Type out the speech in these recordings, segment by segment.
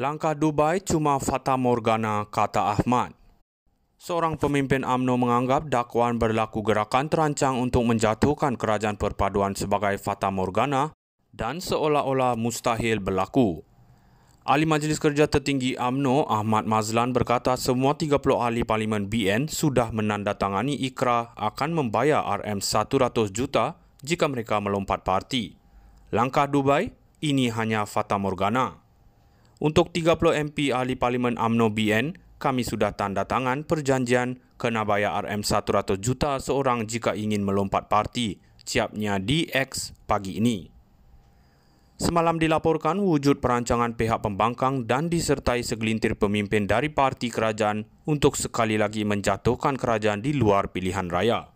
Langkah Dubai cuma fata morgana, kata Ahmad. Seorang pemimpin AMNO menganggap dakwaan berlaku gerakan terancang untuk menjatuhkan kerajaan perpaduan sebagai fata morgana dan seolah-olah mustahil berlaku. Ahli Majlis Kerja Tertinggi AMNO Ahmad Mazlan berkata semua 30 ahli parlimen BN sudah menandatangani ikra akan membayar RM100 juta jika mereka melompat parti. Langkah Dubai ini hanya fata morgana. Untuk 30 MP Ahli Parlimen UMNO BN, kami sudah tanda tangan perjanjian kena bayar RM100 juta seorang jika ingin melompat parti, siapnya di X pagi ini. Semalam dilaporkan wujud perancangan pihak pembangkang dan disertai segelintir pemimpin dari parti kerajaan untuk sekali lagi menjatuhkan kerajaan di luar pilihan raya.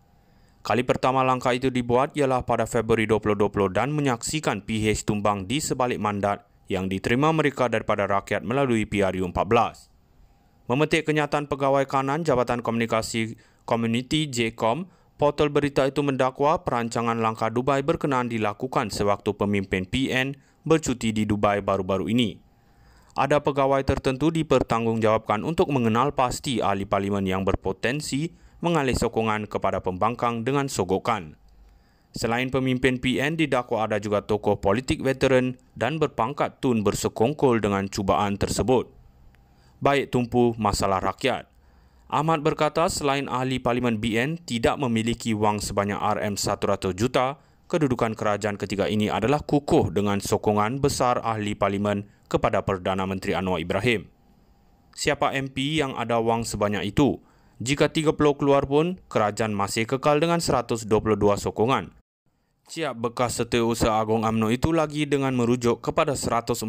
Kali pertama langkah itu dibuat ialah pada Februari 2020 dan menyaksikan PH tumbang di sebalik mandat yang diterima mereka daripada rakyat melalui PRU14. Memetik kenyataan pegawai kanan Jabatan Komunikasi Komuniti JCOM, portal berita itu mendakwa perancangan langkah Dubai berkenaan dilakukan sewaktu pemimpin PN bercuti di Dubai baru-baru ini. Ada pegawai tertentu dipertanggungjawabkan untuk mengenal pasti ahli parlimen yang berpotensi mengalih sokongan kepada pembangkang dengan sogokan. Selain pemimpin PN didakwa ada juga tokoh politik veteran dan berpangkat tun bersekongkol dengan cubaan tersebut. Baik tumpu masalah rakyat. Ahmad berkata selain ahli parlimen BN tidak memiliki wang sebanyak RM100 juta, kedudukan kerajaan ketiga ini adalah kukuh dengan sokongan besar ahli parlimen kepada Perdana Menteri Anwar Ibrahim. Siapa MP yang ada wang sebanyak itu? Jika 30 keluar pun, kerajaan masih kekal dengan 122 sokongan. Siap bekas Setiausaha Agong UMNO itu lagi dengan merujuk kepada 147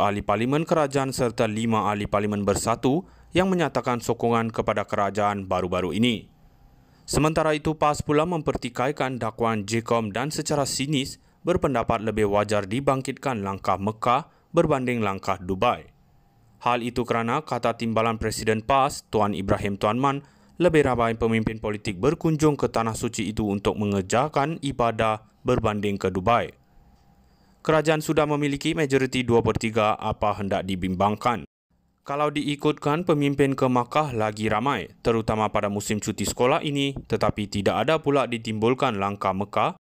ahli parlimen kerajaan serta 5 ahli parlimen bersatu yang menyatakan sokongan kepada kerajaan baru-baru ini. Sementara itu, PAS pula mempertikaikan dakwaan JCOM dan secara sinis berpendapat lebih wajar dibangkitkan langkah Mekah berbanding langkah Dubai. Hal itu kerana kata timbalan Presiden PAS, Tuan Ibrahim Tuan Man, lebih ramai pemimpin politik berkunjung ke tanah suci itu untuk mengejarkan ibadah berbanding ke Dubai. Kerajaan sudah memiliki majoriti dua per apa hendak dibimbangkan. Kalau diikutkan pemimpin ke Makkah lagi ramai, terutama pada musim cuti sekolah ini, tetapi tidak ada pula ditimbulkan langkah Mekah